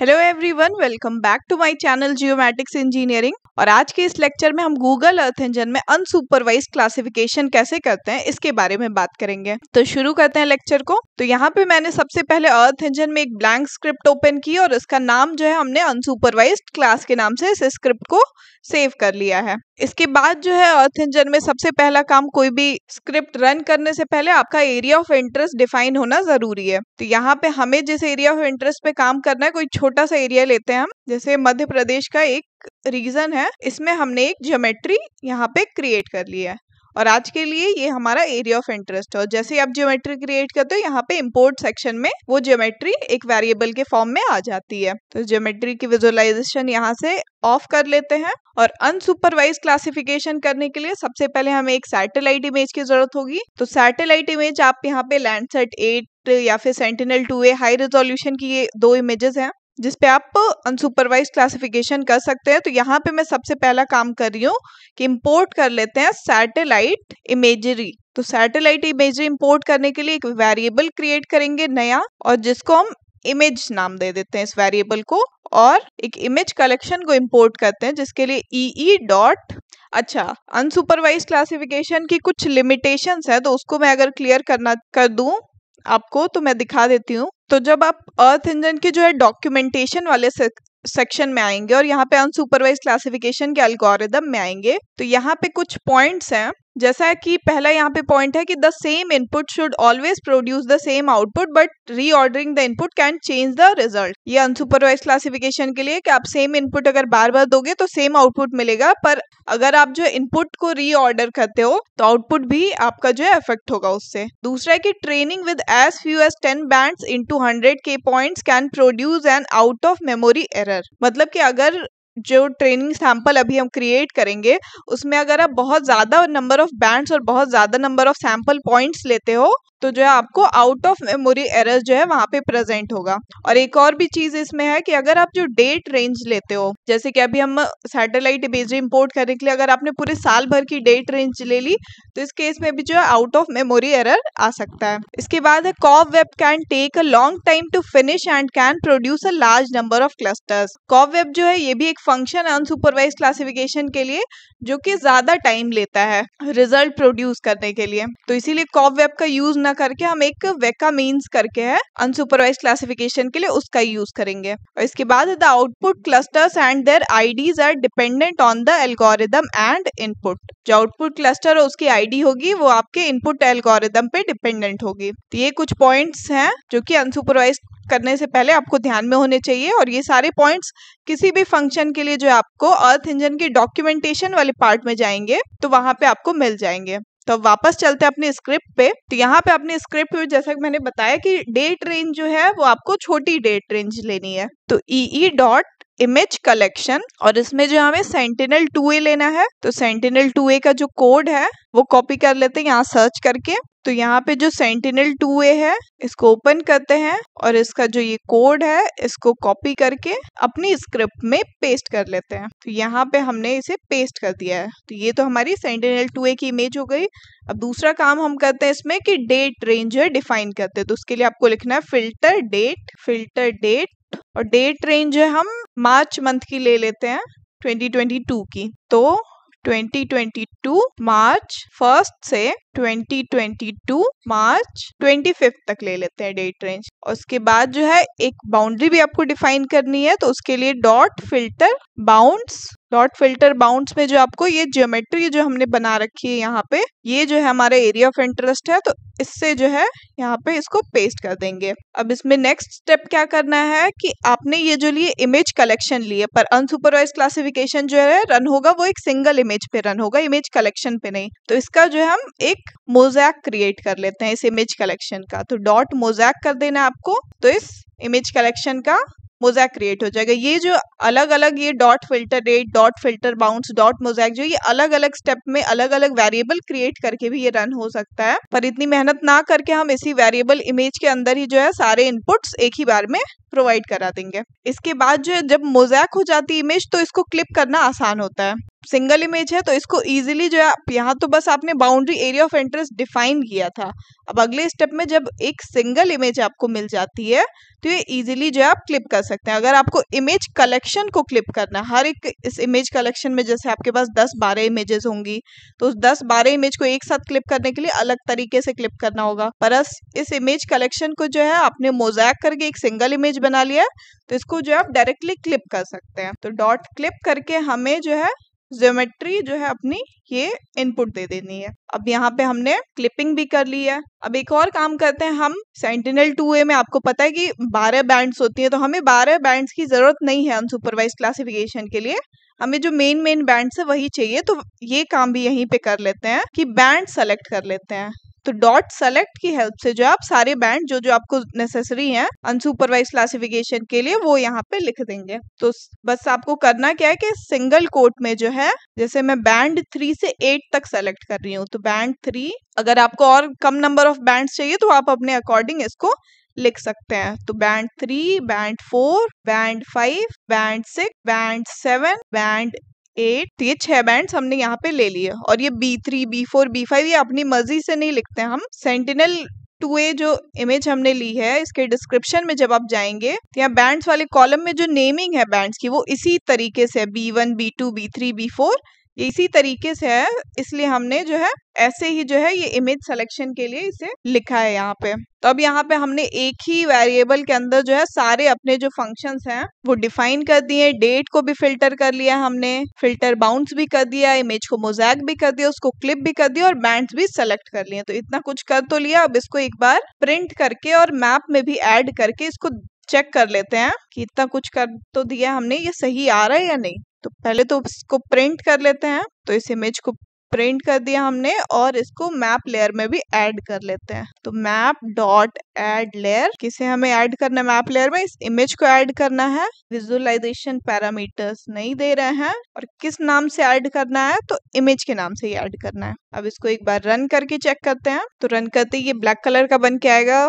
hello everyone welcome back to my channel geomatics engineering और आज के इस लेक्चर में हम गूगल अर्थ इंजन में अनसुपरवाइज क्लासिफिकेशन कैसे करते हैं इसके बारे में बात करेंगे तो शुरू करते हैं लेक्चर को तो यहाँ पे मैंने सबसे पहले अर्थ इंजन में एक ब्लैंक स्क्रिप्ट ओपन की और इसका नाम जो है हमने अनसुपरवाइज क्लास के नाम से इस स्क्रिप्ट को सेव कर लिया है इसके बाद जो है अर्थ इंजन में सबसे पहला काम कोई भी स्क्रिप्ट रन करने से पहले आपका एरिया ऑफ इंटरेस्ट डिफाइन होना जरूरी है तो यहाँ पे हमें जिस एरिया ऑफ इंटरेस्ट पे काम करना है कोई छोटा सा एरिया लेते हैं हम जैसे मध्य प्रदेश का एक रीजन है इसमें हमने एक ज्योमेट्री यहाँ पे क्रिएट कर लिया है और आज के लिए ये हमारा एरिया ऑफ इंटरेस्ट है और जैसे आप ज्योमेट्री क्रिएट करते हो यहाँ पे इम्पोर्ट सेक्शन में वो ज्योमेट्री एक वेरिएबल के फॉर्म में आ जाती है तो ज्योमेट्री की विजुअलाइजेशन यहाँ से ऑफ कर लेते हैं और अनसुपरवाइज क्लासिफिकेशन करने के लिए सबसे पहले हमें एक सैटेलाइट इमेज की जरूरत होगी तो सैटेलाइट इमेज आप यहाँ पे लैंडसेट एट या फिर Sentinel two A high resolution की ये दो इमेजेस हैं जिसपे आप अनसुपरवाइज क्लासिफिकेशन कर सकते हैं तो यहाँ पे मैं सबसे पहला काम कर रही हूँ कि इम्पोर्ट कर लेते हैं सैटेलाइट इमेजरी तो सैटेलाइट इमेजरी इम्पोर्ट करने के लिए एक वेरिएबल क्रिएट करेंगे नया और जिसको हम इमेज नाम दे देते हैं इस वेरिएबल को और एक इमेज कलेक्शन को इम्पोर्ट करते हैं जिसके लिए ई e डॉट e अच्छा अनसुपरवाइज क्लासिफिकेशन की कुछ लिमिटेशंस है तो उसको मैं अगर क्लियर करना कर दूं आपको तो मैं दिखा देती हूँ तो जब आप अर्थ इंजन के जो है डॉक्यूमेंटेशन वाले से, सेक्शन में आएंगे और यहाँ पे अनसुपरवाइज क्लासिफिकेशन के अल्गोरिदम में आएंगे तो यहाँ पे कुछ पॉइंट्स हैं जैसा कि पहला यहाँ पे पॉइंट है कि the same input should always produce the same output but reordering the input can change the result ये अनसुपरवाइज क्लासिफिकेशन के लिए कि आप सेम इनपुट अगर बार बार दोगे तो सेम आउटपुट मिलेगा पर अगर आप जो इनपुट को रीऑर्डर करते हो तो आउटपुट भी आपका जो है अफेक्ट होगा उससे दूसरा है कि training with as few as ten band in two hundred k point can produce an out of memory error मतलब की अगर जो ट्रेनिंग सैंपल अभी हम क्रिएट करेंगे उसमें अगर आप बहुत ज़्यादा नंबर ऑफ बैंड्स और बहुत ज़्यादा नंबर ऑफ सैंपल पॉइंट्स लेते हो तो जो है आपको आउट ऑफ मेमोरी एरर जो है वहां पे प्रेजेंट होगा और एक और भी चीज इसमें है कि अगर आप जो डेट रेंज लेते हो जैसे कि अभी हम सैटेलाइट इमेज इंपोर्ट करने के लिए अगर आपने पूरे साल भर की डेट रेंज ले ली तो इस केस में भी जो है आउट ऑफ मेमोरी एरर आ सकता है इसके बाद है Cobweb can take a long time to finish and can produce a large number of clusters Cobweb जो है ये भी एक फंक्शन है अनसुपरवाइज क्लासिफिकेशन के लिए जो कि ज्यादा टाइम लेता है रिजल्ट प्रोड्यूस करने के लिए तो इसीलिए कॉव वेब का यूज ना करके हम एक वेका मीन्स करके है अनसुपरवाइज क्लासिफिकेशन के लिए उसका यूज करेंगे और इसके बाद the output clusters and their IDs are dependent on the algorithm and input जो आउटपुट क्लस्टर उसकी आईडी होगी वो आपके इनपुट एल्गोरिदम पे डिपेंडेंट होगी तो ये कुछ पॉइंट्स हैं जो कि अनसुपरवाइज करने से पहले आपको ध्यान में होने चाहिए और ये सारे पॉइंट्स किसी भी फंक्शन के लिए जो आपको अर्थ इंजन के डॉक्यूमेंटेशन वाले पार्ट में जाएंगे तो वहां पे आपको मिल जाएंगे तो वापस चलते हैं अपनी स्क्रिप्ट पे तो यहाँ पे अपनी स्क्रिप्ट पे जैसा कि मैंने बताया कि डेट रेंज जो है वो आपको छोटी डेट रेंज लेनी है तो e e dot e image collection और इसमें जो हमें सेंटिनल टू ए लेना है तो सेंटिनल टू ए का जो कोड है वो कॉपी कर लेते हैं यहाँ सर्च करके तो यहाँ पे जो सेंटिनल टू ए है इसको ओपन करते हैं और इसका जो ये कोड है इसको कॉपी करके अपनी स्क्रिप्ट में पेस्ट कर लेते हैं तो यहाँ पे हमने इसे पेस्ट कर दिया है तो ये तो हमारी सेंटिनल टू ए की इमेज हो गई अब दूसरा काम हम करते हैं इसमें कि डेट रेंज डिफाइन करते हैं तो उसके लिए आपको लिखना है फिल्टर डेट फिल्टर डेट और डेट रेंज जो है हम मार्च मंथ की ले लेते हैं 2022 की तो 2022 मार्च फर्स्ट से 2022 मार्च 25 तक ले लेते हैं डेट रेंज और उसके बाद जो है एक बाउंड्री भी आपको डिफाइन करनी है तो उसके लिए dot filter bounds dot filter bound में जो आपको ये जियोमेट्री जो हमने बना रखी है यहाँ पे ये जो है हमारा एरिया ऑफ इंटरेस्ट है तो इससे जो है यहाँ पे इसको पेस्ट कर देंगे अब इसमें नेक्स्ट स्टेप क्या करना है कि आपने ये जो लिए इमेज कलेक्शन लिए पर अनसुपरवाइज क्लासिफिकेशन जो है रन होगा वो एक सिंगल इमेज पे रन होगा इमेज कलेक्शन पे नहीं तो इसका जो है हम एक मोजैक क्रिएट कर लेते हैं इस इमेज कलेक्शन का तो डॉट मोजैक कर देना आपको तो इस इमेज कलेक्शन का मोजैक क्रिएट हो जाएगा ये जो अलग अलग ये dot filter date dot filter bounds dot mosaic जो ये अलग अलग स्टेप में अलग अलग वेरिएबल क्रिएट करके भी ये रन हो सकता है पर इतनी मेहनत ना करके हम इसी वेरिएबल इमेज के अंदर ही जो है सारे इनपुट्स एक ही बार में प्रोवाइड करा देंगे इसके बाद जो है जब मोजैक हो जाती है इमेज तो इसको क्लिप करना आसान होता है सिंगल इमेज है तो इसको इजीली जो है आप यहाँ तो बस आपने boundary area of interest define किया था अब अगले स्टेप में जब एक सिंगल इमेज आपको मिल जाती है तो ये इजीली जो है आप क्लिप कर सकते हैं अगर आपको इमेज कलेक्शन को क्लिप करना है हर एक इस इमेज कलेक्शन में जैसे आपके पास दस बारह इमेजेस होंगी तो उस दस बारह इमेज को एक साथ क्लिप करने के लिए अलग तरीके से क्लिप करना होगा पर इस इमेज कलेक्शन को जो है आपने मोजैक करके एक सिंगल इमेज बना लिया तो इसको जो है आप डायरेक्टली क्लिप कर सकते हैं तो डॉट क्लिप करके हमें जो है ज्योमेट्री जो है अपनी ये इनपुट दे देनी है अब यहाँ पे हमने क्लिपिंग भी कर ली है अब एक और काम करते हैं हम सेंटिनल टू ए में आपको पता है कि बारह बैंड्स होती हैं तो हमें बारह बैंड्स की जरूरत नहीं है अनसुपरवाइज क्लासिफिकेशन के लिए हमें जो मेन मेन बैंड है वही चाहिए तो ये काम भी यहीं पे कर लेते हैं कि बैंड सेलेक्ट कर लेते हैं तो डॉट सेलेक्ट की हेल्प से जो है आप सारे बैंड जो जो आपको नेसेसरी है अनसुपरवाइज क्लासिफिकेशन के लिए वो यहाँ पे लिख देंगे तो बस आपको करना क्या है कि सिंगल कोट में जो है जैसे मैं बैंड थ्री से एट तक सेलेक्ट कर रही हूँ तो बैंड थ्री अगर आपको और कम नंबर ऑफ बैंड चाहिए तो आप अपने अकॉर्डिंग इसको लिख सकते हैं तो band three band four band five band six band seven band eight तो ये छह बैंड हमने यहाँ पे ले लिए और ये B three B four B five ये अपनी मर्जी से नहीं लिखते हैं हम सेंटिनल टू ए जो इमेज हमने ली है इसके डिस्क्रिप्शन में जब आप जाएंगे तो यहाँ बैंड्स वाले कॉलम में जो नेमिंग है बैंड्स की वो इसी तरीके से B one B two B three B four ये इसी तरीके से है इसलिए हमने जो है ऐसे ही जो है ये इमेज सिलेक्शन के लिए इसे लिखा है यहाँ पे तो अब यहाँ पे हमने एक ही वेरिएबल के अंदर जो है सारे अपने जो फंक्शंस हैं वो डिफाइन कर दिए डेट को भी फिल्टर कर लिया हमने फिल्टर बाउंस भी कर दिया इमेज को मोजैक भी कर दिया उसको क्लिप भी कर दिया और बैंड भी सेलेक्ट कर लिए तो इतना कुछ कर तो लिया अब इसको एक बार प्रिंट करके और मैप में भी एड करके इसको चेक कर लेते हैं कि इतना कुछ कर तो दिया हमने ये सही आ रहा है या नहीं तो पहले तो इसको प्रिंट कर लेते हैं तो इस इमेज को प्रिंट कर दिया हमने और इसको मैप लेयर में भी ऐड कर लेते हैं तो मैप डॉट ऐड लेयर किसे हमें ऐड करना है मैप लेयर में इस इमेज को ऐड करना है विजुअलाइजेशन पैरामीटर्स नहीं दे रहे हैं और किस नाम से ऐड करना है तो इमेज के नाम से ही ऐड करना है अब इसको एक बार रन करके चेक करते हैं तो रन करते ही ये ब्लैक कलर का बन के आएगा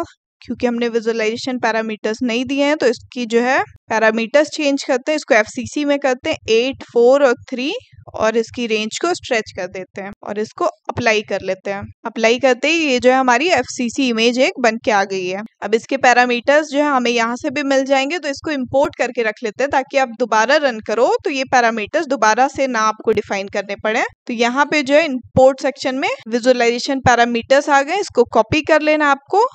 क्योंकि हमने विजुअलाइजेशन पैरामीटर्स नहीं दिए हैं तो इसकी जो है पैरामीटर्स चेंज करते हैं इसको एफसीसी में करते हैं एट फोर और थ्री और इसकी रेंज को स्ट्रेच कर देते हैं और इसको अप्लाई कर लेते हैं अप्लाई करते ही ये जो है हमारी एफ इमेज एक बन के आ गई है अब इसके पैरामीटर्स जो है हमें यहाँ से भी मिल जाएंगे तो इसको इम्पोर्ट करके रख लेते हैं ताकि आप दोबारा रन करो तो ये पैरामीटर्स दोबारा से ना आपको डिफाइन करने पड़े तो यहाँ पे जो है इम्पोर्ट सेक्शन में विजुअलाइजेशन पैरामीटर्स आ गए इसको कॉपी कर लेना आपको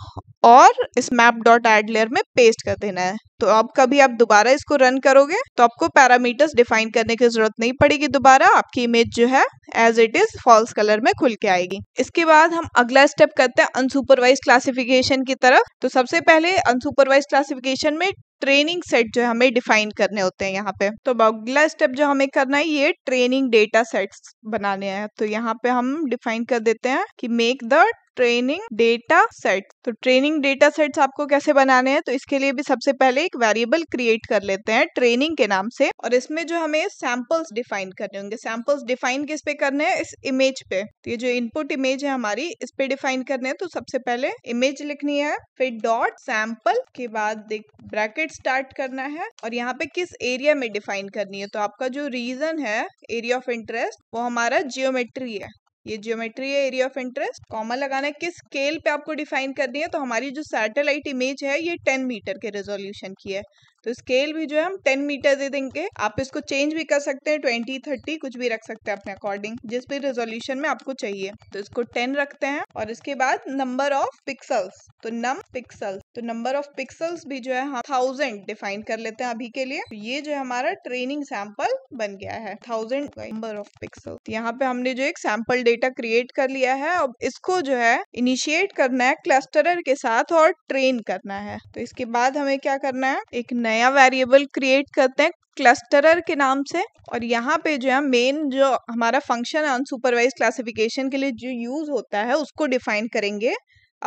और इस मैप डॉट एड लेयर में पेस्ट कर देना है तो अब कभी आप दोबारा इसको रन करोगे तो आपको पैरामीटर्स डिफाइन करने की जरूरत नहीं पड़ेगी दोबारा आपकी इमेज जो है as it is false colour में खुल के आएगी इसके बाद हम अगला स्टेप करते हैं अनसुपरवाइज क्लासिफिकेशन की तरफ तो सबसे पहले अनसुपरवाइज क्लासिफिकेशन में ट्रेनिंग सेट जो है हमें डिफाइन करने होते हैं यहाँ पे तो अगला स्टेप जो हमें करना है ये ट्रेनिंग डेटा सेट्स बनाने हैं तो यहाँ पे हम डिफाइन कर देते हैं कि make the training data set तो ट्रेनिंग डेटा सेट्स आपको कैसे बनाने हैं तो इसके लिए भी सबसे पहले एक वेरिएबल क्रिएट कर लेते हैं ट्रेनिंग के नाम से और इसमें जो हमें सैंपल्स डिफाइन करने होंगे सैंपल्स डिफाइन किस पे करने हैं इस इमेज पे तो ये जो इनपुट इमेज है हमारी इस पे डिफाइन करने हैं तो सबसे पहले इमेज लिखनी है फिर डॉट सैंपल के बाद ब्रैकेट स्टार्ट करना है और यहाँ पे किस एरिया में डिफाइन करनी है तो आपका जो रीजन है एरिया ऑफ इंटरेस्ट वो हमारा जियोमेट्री है ये ज्योमेट्री है एरिया ऑफ इंटरेस्ट कॉमा लगाना है किस स्केल पे आपको डिफाइन करनी है तो हमारी जो सैटेलाइट इमेज है ये टेन मीटर के रेजोल्यूशन की है तो स्केल भी जो है हम टेन मीटर दे देंगे आप इसको चेंज भी कर सकते हैं ट्वेंटी थर्टी कुछ भी रख सकते हैं अपने अकॉर्डिंग जिस भी रेजोल्यूशन में आपको चाहिए तो इसको टेन रखते हैं और इसके बाद नंबर ऑफ पिक्सल्स तो नम पिक्सल्स तो नंबर ऑफ पिक्सल्स भी जो है हम थाउजेंड डिफाइन कर लेते हैं अभी के लिए तो ये जो है हमारा ट्रेनिंग सैंपल बन गया है थाउजेंड नंबर ऑफ पिक्सल यहाँ पे हमने जो एक सैंपल डेटा क्रिएट कर लिया है अब इसको जो है इनिशिएट करना है क्लस्टर के साथ और ट्रेन करना है तो इसके बाद हमें क्या करना है एक नया नया वेरिएबल क्रिएट करते हैं क्लस्टरर के नाम से और यहाँ पे जो है मेन जो हमारा फंक्शन है अनसुपरवाइज क्लासिफिकेशन के लिए जो यूज होता है उसको डिफाइन करेंगे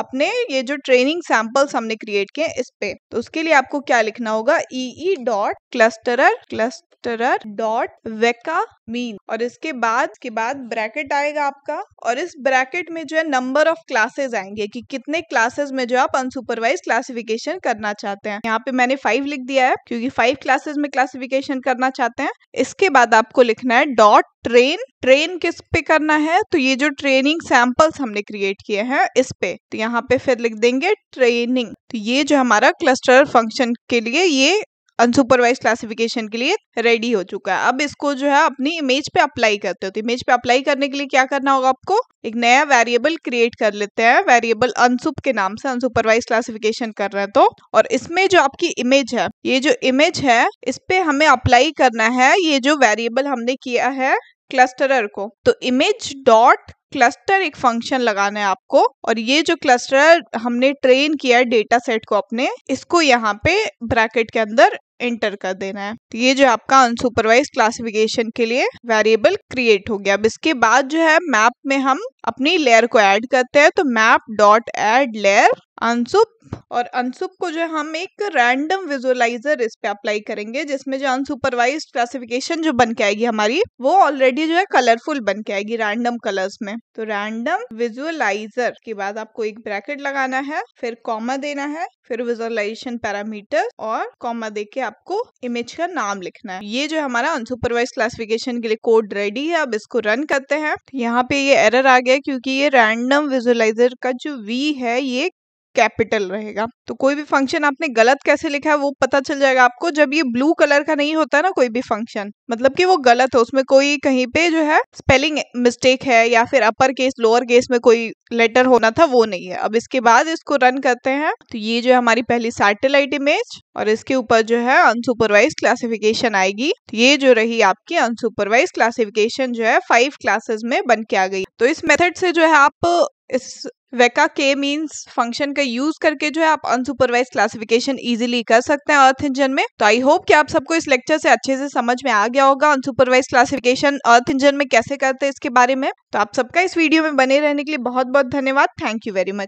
अपने ये जो ट्रेनिंग सैंपल्स हमने क्रिएट किए इस पे तो उसके लिए आपको क्या लिखना होगा ई डॉट क्लस्टरर क्लस्ट लेक्चरर डॉट वेका मीन और इसके बाद के बाद ब्रैकेट आएगा आपका और इस ब्रैकेट में जो है नंबर ऑफ क्लासेस आएंगे कि कितने क्लासेस में जो आप अनसुपरवाइज क्लासिफिकेशन करना चाहते हैं यहाँ पे मैंने फाइव लिख दिया है क्योंकि फाइव क्लासेस में क्लासिफिकेशन करना चाहते हैं इसके बाद आपको लिखना है डॉट ट्रेन ट्रेन किस पे करना है तो ये जो ट्रेनिंग सैंपल्स हमने क्रिएट किए हैं इस पे तो यहाँ पे फिर लिख देंगे ट्रेनिंग तो ये जो हमारा क्लस्टर फंक्शन के लिए ये अनसुपरवाइज क्लासिफिकेशन के लिए रेडी हो चुका है अब इसको जो है अपनी इमेज पे अप्लाई करते हो तो इमेज पे अप्लाई करने के लिए क्या करना होगा आपको एक नया वेरिएबल क्रिएट कर लेते हैं वेरिएबल अनसुप के नाम से अनसुपरवाइज क्लासिफिकेशन कर रहे हैं तो और इसमें जो आपकी इमेज है ये जो इमेज है इस पे हमें अप्लाई करना है ये जो वेरिएबल हमने किया है क्लस्टरर को तो इमेज डॉट क्लस्टर एक फंक्शन लगाना है आपको और ये जो क्लस्टर हमने ट्रेन किया है डेटा सेट को अपने इसको यहाँ पे ब्रैकेट के अंदर एंटर कर देना है तो ये जो आपका अनसुपरवाइज क्लासिफिकेशन के लिए वेरिएबल क्रिएट हो गया अब इसके बाद जो है मैप में हम अपनी लेयर को ऐड करते हैं तो map dot add layer unsup और अनसुप को जो हम एक रैंडम विजुअलाइजर इस पे अप्लाई करेंगे जिसमें जो अनसुपरवाइज क्लासिफिकेशन जो बन के आएगी हमारी वो ऑलरेडी जो है कलरफुल बन के आएगी रैंडम कलर्स में तो रैंडम विजुअलाइजर के बाद आपको एक ब्रैकेट लगाना है फिर कॉमा देना है फिर विजुअलाइजेशन पैरामीटर और कॉमा दे के आपको इमेज का नाम लिखना है ये जो हमारा अनसुपरवाइज क्लासिफिकेशन के लिए कोड रेडी है अब इसको रन करते हैं यहाँ पे ये एरर आ गया क्योंकि ये रैंडम विजुअलाइजर का जो वी है ये कैपिटल रहेगा तो कोई भी फंक्शन आपने गलत कैसे लिखा है वो पता चल जाएगा आपको जब ये ब्लू कलर का नहीं होता ना कोई भी फंक्शन मतलब कि वो गलत है उसमें कोई कहीं पे जो है स्पेलिंग मिस्टेक है या फिर अपर केस लोअर केस में कोई लेटर होना था वो नहीं है अब इसके बाद इसको रन करते हैं तो ये जो है हमारी पहली सैटेलाइट इमेज और इसके ऊपर जो है अनसुपरवाइज क्लासिफिकेशन आएगी तो ये जो रही आपकी अनसुपरवाइज क्लासिफिकेशन जो है फाइव क्लासेस में बन के आ गई तो इस मेथड से जो है आप इस वेका के मीन्स फंक्शन का यूज करके जो है आप अनसुपरवाइज क्लासिफिकेशन इजीली कर सकते हैं अर्थ इंजन में तो आई होप कि आप सबको इस लेक्चर से अच्छे से समझ में आ गया होगा अनसुपरवाइज क्लासिफिकेशन अर्थ इंजन में कैसे करते हैं इसके बारे में तो आप सबका इस वीडियो में बने रहने के लिए बहुत बहुत धन्यवाद थैंक यू वेरी मच